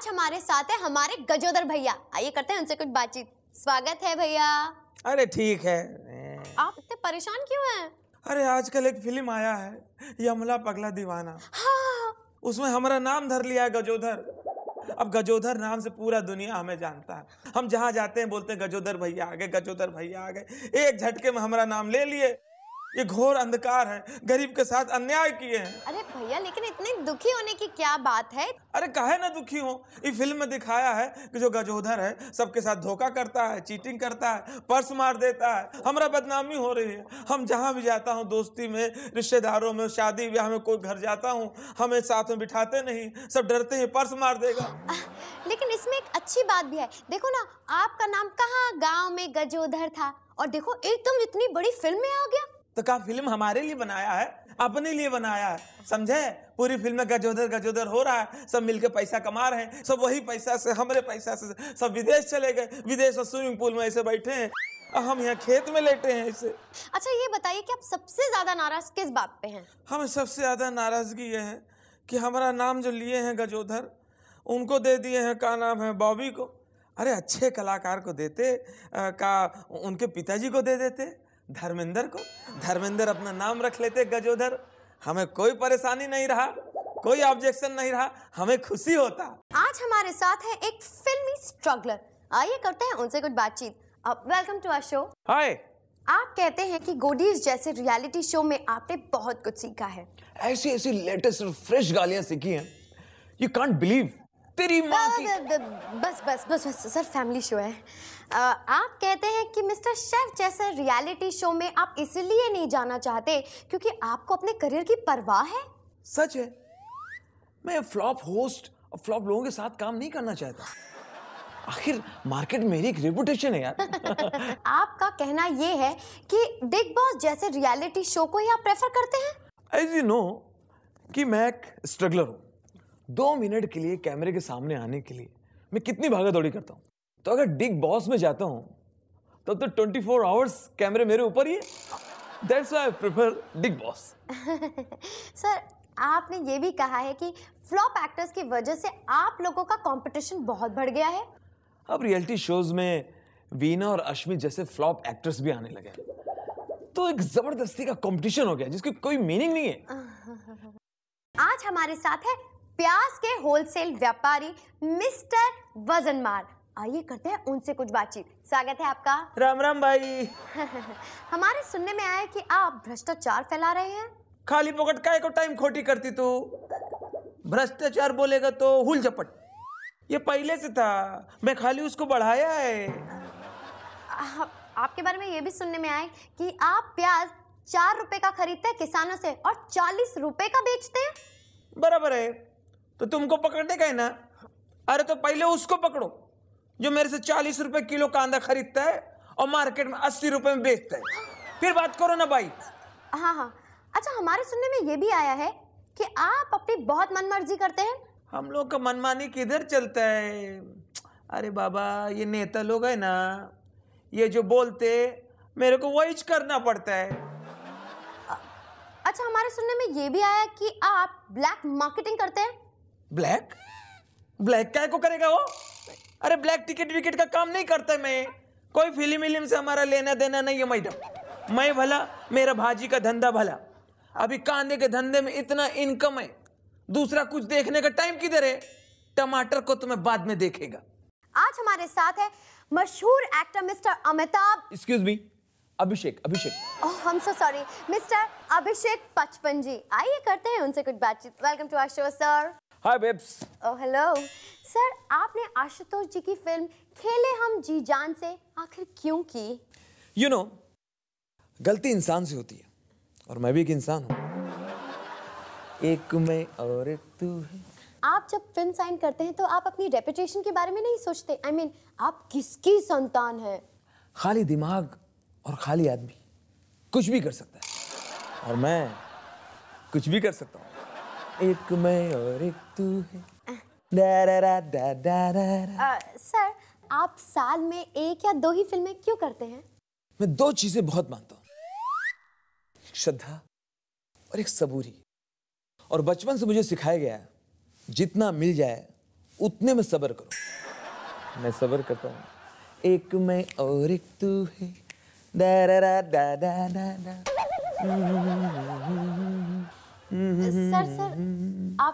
आज हमारे साथ है हमारे गजोदर भैया आइए करते हैं उनसे कुछ बातचीत स्वागत है भैया अरे ठीक है आप इतने परेशान क्यों हैं अरे आजकल एक फिल्म आया है यमला पगला दीवाना हाँ। उसमें हमारा नाम धर लिया है गजोधर अब गजोधर नाम से पूरा दुनिया हमें जानता है हम जहाँ जाते हैं बोलते हैं गजोधर भैया आ गए गजोधर भैया आ गए एक झटके में हमारा नाम ले लिए ये घोर अंधकार है गरीब के साथ अन्याय किए हैं अरे भैया लेकिन इतने दुखी होने की क्या बात है अरे कहे ना दुखी हो ये फिल्म में दिखाया है कि जो गजोधर है सबके साथ धोखा करता है चीटिंग करता है पर्स मार देता है हमारा बदनामी हो रही है हम जहाँ भी जाता हूँ दोस्ती में रिश्तेदारों में शादी ब्याह में कोई घर जाता हूँ हमें साथ में बिठाते नहीं सब डरते हैं पर्स मार देगा लेकिन इसमें एक अच्छी बात भी है देखो ना आपका नाम कहाँ गाँव में गजोधर था और देखो एकदम इतनी बड़ी फिल्म में आ गया तो कहा फिल्म हमारे लिए बनाया है अपने लिए बनाया है समझे पूरी फिल्म में गजोधर गजोधर हो रहा है सब मिलकर पैसा कमा रहे हैं सब वही पैसा से हमारे पैसा से सब विदेश चले गए विदेश और स्विमिंग पूल में ऐसे बैठे हैं हम यहाँ खेत में लेटे हैं इसे अच्छा ये बताइए कि आप सबसे ज्यादा नाराज किस बात पे हैं हम सबसे ज्यादा नाराजगी ये है कि हमारा नाम जो लिए हैं गजोधर उनको दे दिए हैं का नाम है बॉबी को अरे अच्छे कलाकार को देते आ, का उनके पिताजी को दे देते धर्मेंद्र को धर्मेंद्र अपना नाम रख लेते गजोधर हमें कोई परेशानी नहीं रहा कोई ऑब्जेक्शन नहीं रहा हमें खुशी होता आज हमारे साथ है एक फिल्मी स्ट्रगलर आइए करते हैं उनसे कुछ बातचीत welcome to our show hi आप कहते हैं कि गोडीज जैसे रियलिटी शो में आपने बहुत कुछ सीखा है ऐसी ऐसी लेटेस्ट और फ्रेश गालियां सीखी हैं यू कांट बिलीव तेरी माँ की बस बस बस बस सर फैमिली शो है आप कहते हैं कि मिस्टर शेफ जैसे रियलिटी शो में आप इसलिए नहीं जाना चाहते क्योंकि आपको अपने करियर की परवाह है सच है मैं फ्लॉप होस्ट और फ्लॉप लोगों के साथ काम नहीं करना चाहता आखिर मार्केट मेरी एक रेपुटेशन है यार आपका कहना ये है कि बिग बॉस जैसे रियलिटी शो को ही आप प्रेफर करते हैं एज यू नो कि मैं एक स्ट्रगलर हूँ दो मिनट के लिए कैमरे के सामने आने के लिए मैं कितनी भागा दौड़ी करता हूँ तो अगर बिग बॉस में जाता हूँ तब तो ट्वेंटी फोर आवर्स कैमरे मेरे ऊपर ही that's I prefer Bigg Boss sir आपने ये भी कहा है कि फ्लॉप एक्टर्स की वजह से आप लोगों का कंपटीशन बहुत बढ़ गया है अब रियलिटी शोज में वीना और अश्मि जैसे फ्लॉप एक्टर्स भी आने लगे तो एक जबरदस्ती का कंपटीशन हो गया जिसकी कोई मीनिंग नहीं है आज हमारे साथ है प्याज के होलसेल व्यापारी मिस्टर वजनमार आइए करते हैं उनसे कुछ बातचीत स्वागत है आपका राम राम भाई हमारे सुनने में आया कि आप भ्रष्टाचार फैला रहे हैं खाली पकड़ काय को टाइम खोटी करती तू भ्रष्टाचार बोलेगा तो हुल झपट ये पहले से था मैं खाली उसको बढ़ाया है आ, हाँ, आपके बारे में ये भी सुनने में आए कि आप प्याज चार रुपए का खरीदते हैं किसानों से और चालीस रुपए का बेचते हैं बराबर है तो तुमको पकड़ने का है ना अरे तो पहले उसको पकड़ो जो मेरे से चालीस रुपए किलो कांदा खरीदता है और मार्केट में अस्सी रुपए में बेचता है फिर बात करो ना भाई हाँ हाँ अच्छा हमारे सुनने में ये भी आया है कि आप अपनी बहुत मनमर्जी करते हैं हम लोग का मनमानी किधर चलता है अरे बाबा ये नेता लोग है ना ये जो बोलते मेरे को वही करना पड़ता है अच्छा हमारे सुनने में ये भी आया कि आप ब्लैक मार्केटिंग करते हैं ब्लैक ब्लैक क्या को करेगा वो अरे ब्लैक टिकट विकेट का काम नहीं करता मैं कोई फिल्म विलिम से हमारा लेना देना नहीं है मैडम मैं भला मेरा भाजी का धंधा भला अभी कांदे के धंधे में इतना इनकम है दूसरा कुछ देखने का टाइम किधर है टमाटर को तुम्हें बाद में देखेगा आज हमारे साथ है मशहूर actor mister Amitabh excuse me Abhishek Abhishek oh hmm so sorry mister अभिषेक पचपन जी आइए करते हैं उनसे कुछ बातचीत welcome to our show sir hi babes oh hello sir आपने आशुतोष जी की फिल्म खेले हम जी जान से आखिर क्यों की यू नो गलती इंसान से होती है और मैं भी एक इंसान हूँ एक मैं और तू है आप जब फिल्म साइन करते हैं तो आप अपनी रेपुटेशन के बारे में नहीं सोचते आई I मीन mean, आप किसकी संतान हैं खाली दिमाग और खाली आदमी कुछ भी कर सकता है और मैं कुछ भी कर सकता हूँ एक मैं और एक तू है दा दा दा दा सर आप साल में एक या दो ही फिल्में क्यों करते हैं मैं दो चीजें बहुत मानता हूँ श्रद्धा और एक सबूरी और बचपन से मुझे सिखाया गया जितना मिल जाए उतने में सबर करो मैं सबर करता हूँ एक मैं और एक तू है दा दा दा दा दा दा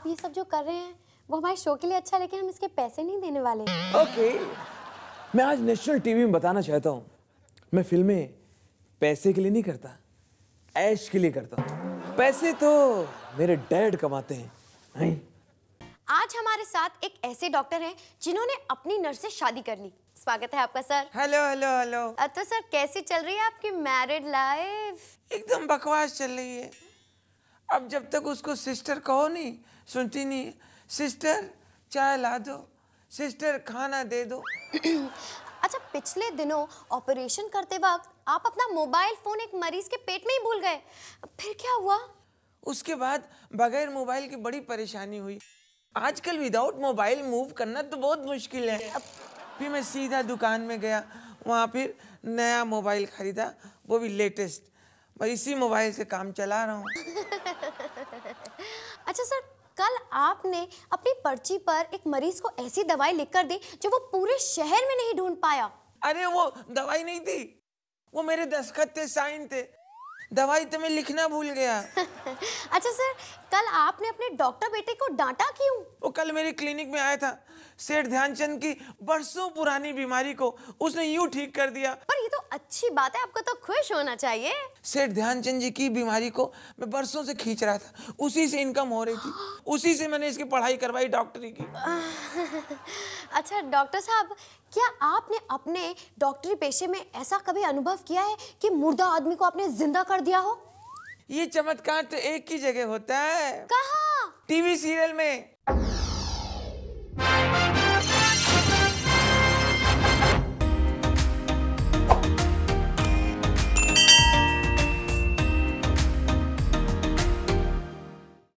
ये सब जो कर रहे हैं वो हमारे शो के लिए अच्छा लेकिन हम इसके पैसे नहीं देने वाले ओके okay. मैं आज नेशनल टीवी में बताना चाहता हूँ मैं फिल्में पैसे के लिए नहीं करता ऐश के लिए करता हूँ पैसे तो मेरे डैड कमाते हैं नहीं? आज हमारे साथ एक ऐसे डॉक्टर हैं जिन्होंने अपनी नर्स से शादी कर ली स्वागत है आपका सर हेलो हेलो हेलो तो सर कैसी चल रही है आपकी मैरिड लाइफ एकदम बकवास चल रही है अब जब तक उसको सिस्टर कहो नहीं सुनती नहीं सिस्टर चाय ला दो सिस्टर खाना दे दो अच्छा पिछले दिनों ऑपरेशन करते वक्त आप अपना मोबाइल फोन एक मरीज के पेट में ही भूल गए फिर क्या हुआ उसके बाद बगैर मोबाइल की बड़ी परेशानी हुई आजकल विदाउट मोबाइल मूव करना तो बहुत मुश्किल है अब... फिर मैं सीधा दुकान में गया वहाँ फिर नया मोबाइल खरीदा वो भी लेटेस्ट मैं इसी मोबाइल से काम चला रहा हूँ अच्छा सर कल आपने अपनी पर्ची पर एक मरीज को ऐसी दवाई लिख कर दी जो वो पूरे शहर में नहीं ढूंढ पाया अरे वो दवाई नहीं थी वो मेरे दस्तखत थे साइन थे दवाई तो मैं लिखना भूल गया अच्छा सर कल आपने अपने डॉक्टर बेटे को डांटा क्यों वो कल मेरी क्लिनिक में आया था सेठ ध्यानचंद की बरसों पुरानी बीमारी को उसने यूं ठीक कर दिया पर ये तो अच्छी बात है आपको तो खुश होना चाहिए सेठ ध्यानचंद जी की बीमारी को मैं बरसों से खींच रहा था उसी से इनकम हो रही थी उसी से मैंने इसकी पढ़ाई करवाई डॉक्टरी की अच्छा डॉक्टर साहब क्या आपने अपने डॉक्टरी पेशे में ऐसा कभी अनुभव किया है कि मुर्दा आदमी को आपने जिंदा कर दिया हो ये चमत्कार तो एक ही जगह होता है कहा टीवी सीरियल में